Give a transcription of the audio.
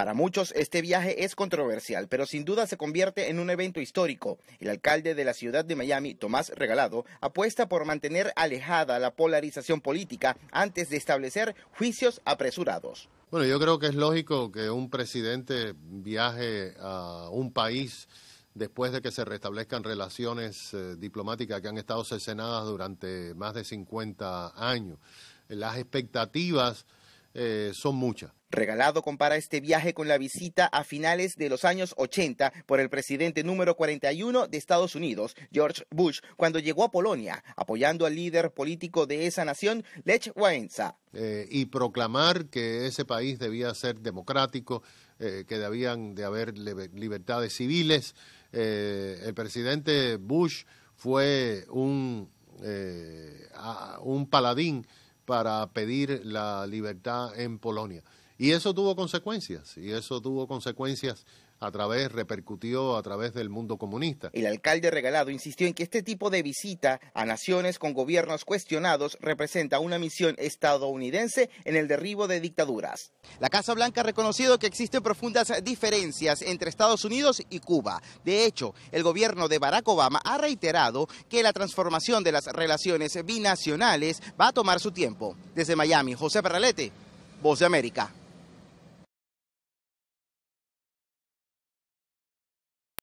Para muchos este viaje es controversial, pero sin duda se convierte en un evento histórico. El alcalde de la ciudad de Miami, Tomás Regalado, apuesta por mantener alejada la polarización política antes de establecer juicios apresurados. Bueno, yo creo que es lógico que un presidente viaje a un país después de que se restablezcan relaciones eh, diplomáticas que han estado cercenadas durante más de 50 años. Las expectativas eh, son muchas. Regalado compara este viaje con la visita a finales de los años 80 por el presidente número 41 de Estados Unidos, George Bush, cuando llegó a Polonia, apoyando al líder político de esa nación, Lech Wałęsa. Eh, y proclamar que ese país debía ser democrático, eh, que debían de haber libertades civiles. el presidente Bush fue un, un paladín para pedir la libertad en Polonia. Y eso tuvo consecuencias, y eso tuvo consecuencias a través, repercutió a través del mundo comunista. El alcalde regalado insistió en que este tipo de visita a naciones con gobiernos cuestionados representa una misión estadounidense en el derribo de dictaduras. La Casa Blanca ha reconocido que existen profundas diferencias entre Estados Unidos y Cuba. De hecho, el gobierno de Barack Obama ha reiterado que la transformación de las relaciones binacionales va a tomar su tiempo. Desde Miami, José Perralete, Voz de América.